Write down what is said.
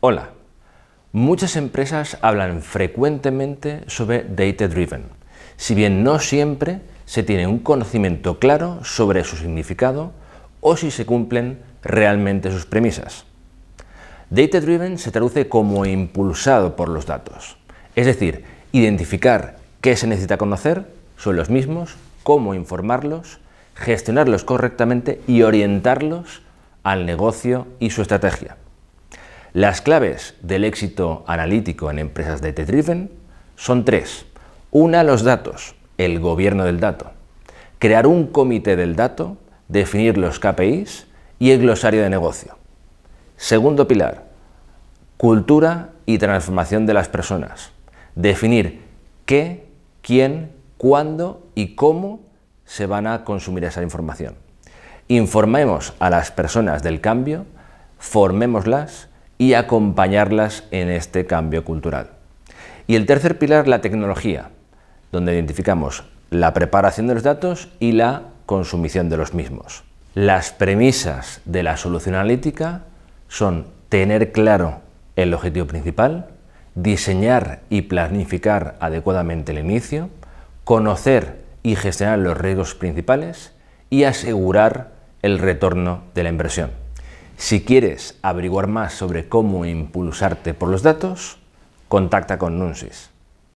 Hola. Muchas empresas hablan frecuentemente sobre data driven, si bien no siempre se tiene un conocimiento claro sobre su significado o si se cumplen realmente sus premisas. Data driven se traduce como impulsado por los datos, es decir, identificar qué se necesita conocer sobre los mismos, cómo informarlos, gestionarlos correctamente y orientarlos al negocio y su estrategia. Las claves del éxito analítico en empresas de T-Driven son tres. Una, los datos, el gobierno del dato. Crear un comité del dato, definir los KPIs y el glosario de negocio. Segundo pilar, cultura y transformación de las personas. Definir qué, quién, cuándo y cómo se van a consumir esa información. Informemos a las personas del cambio, formémoslas y acompañarlas en este cambio cultural. Y el tercer pilar, la tecnología, donde identificamos la preparación de los datos y la consumición de los mismos. Las premisas de la solución analítica son tener claro el objetivo principal, diseñar y planificar adecuadamente el inicio, conocer y gestionar los riesgos principales y asegurar el retorno de la inversión. Si quieres averiguar más sobre cómo impulsarte por los datos, contacta con Nunsis.